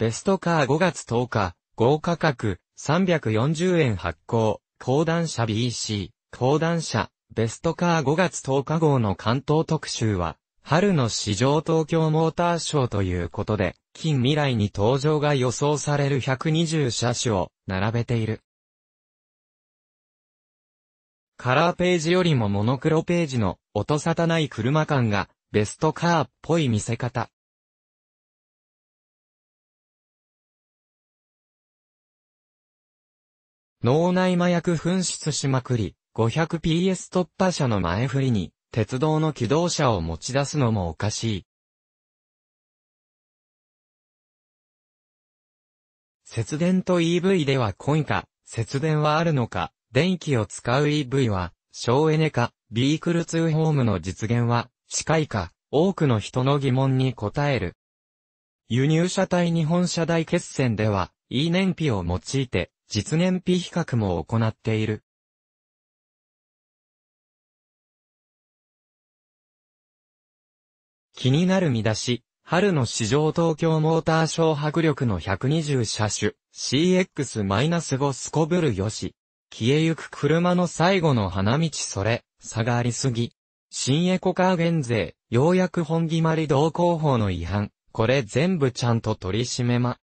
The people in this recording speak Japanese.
ベストカー5月10日、合価格340円発行、講談社 BC、講談社、ベストカー5月10日号の関東特集は、春の市場東京モーターショーということで、近未来に登場が予想される120車種を並べている。カラーページよりもモノクロページの音沙汰ない車感がベストカーっぽい見せ方。脳内麻薬紛失しまくり、500PS 突破車の前振りに、鉄道の機動車を持ち出すのもおかしい。節電と EV ではインか、節電はあるのか、電気を使う EV は、省エネか、ビークル2ホームの実現は、近いか、多くの人の疑問に答える。輸入車対日本車大決戦では、E 燃費を用いて、実年比比較も行っている。気になる見出し、春の市場東京モーターショー迫力の120車種、CX-5 すこぶるよし。消えゆく車の最後の花道それ、差がありすぎ。新エコカー減税、ようやく本決まり同行法の違反、これ全部ちゃんと取り締めま。